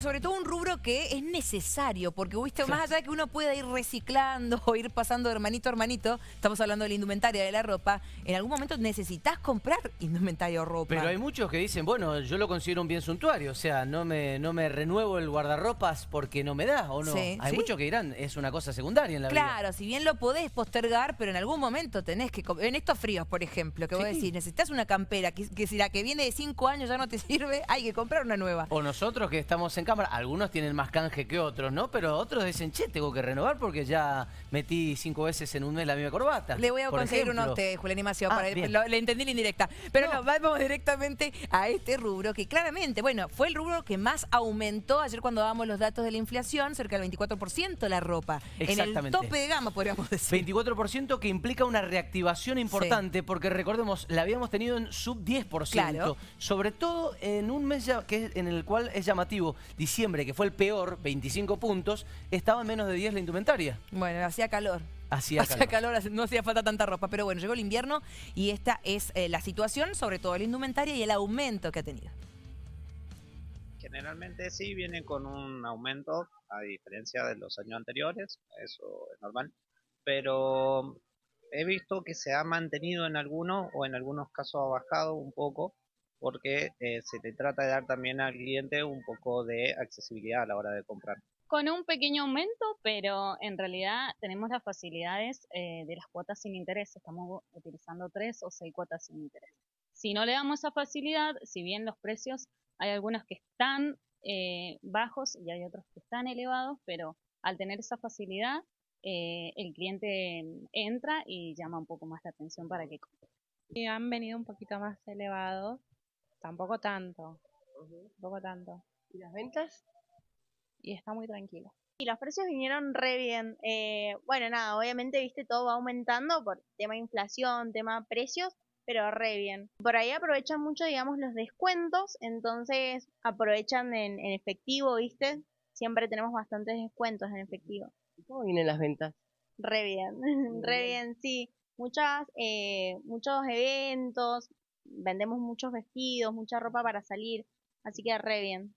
Sobre todo un rubro que es necesario, porque ¿viste? más allá de que uno pueda ir reciclando o ir pasando de hermanito a hermanito, estamos hablando de la indumentaria, de la ropa, en algún momento necesitas comprar indumentaria o ropa. Pero hay muchos que dicen, bueno, yo lo considero un bien suntuario, o sea, no me, no me renuevo el guardarropas porque no me da, ¿o no? hay muchos que dirán, es una cosa secundaria en la vida. Claro, si bien lo podés postergar, pero en algún momento tenés que... En estos fríos, por ejemplo, que vos decís, necesitas una campera, que, si la que viene de cinco años ya no te sirve, hay que comprar una nueva. O nosotros que estamos en cámara. Algunos tienen más canje que otros, ¿no? Pero otros dicen, che, tengo que renovar porque ya metí cinco veces en un mes la misma corbata. Le voy a conseguir uno a usted, Julián ah, para le entendí la indirecta. Pero no. vamos directamente a este rubro que claramente, bueno, fue el rubro que más aumentó ayer cuando dábamos los datos de la inflación, cerca del 24% la ropa. Exactamente. En el tope de gama, podríamos decir. 24% que implica una reactivación importante porque recordemos, la habíamos tenido en sub 10%. Sobre todo en un mes que en el cual es llamativo. Diciembre, que fue el peor, 25 puntos, estaba en menos de 10 la indumentaria. Bueno, hacía calor. Hacía, hacía calor. no hacía falta tanta ropa, pero bueno, llegó el invierno y esta es eh, la situación, sobre todo la indumentaria y el aumento que ha tenido. Generalmente sí, viene con un aumento, a diferencia de los años anteriores, eso es normal, pero he visto que se ha mantenido en algunos o en algunos casos ha bajado un poco porque eh, se te trata de dar también al cliente un poco de accesibilidad a la hora de comprar. Con un pequeño aumento, pero en realidad tenemos las facilidades eh, de las cuotas sin interés. Estamos utilizando tres o seis cuotas sin interés. Si no le damos esa facilidad, si bien los precios hay algunos que están eh, bajos y hay otros que están elevados, pero al tener esa facilidad, el cliente entra y llama un poco más la atención para que compre. Y han venido un poquito más elevados Tampoco tanto. poco tanto. ¿Y las ventas? Y está muy tranquilo. Y los precios vinieron re bien. Eh, bueno, nada, obviamente, viste, todo va aumentando por tema de inflación, tema precios, pero re bien. Por ahí aprovechan mucho, digamos, los descuentos, entonces aprovechan en, efectivo, viste. Siempre tenemos bastantes descuentos en efectivo. ¿Cómo vienen las ventas? Re bien, re bien, sí. Muchas, eh, muchos eventos, vendemos muchos vestidos, mucha ropa para salir, así que re bien.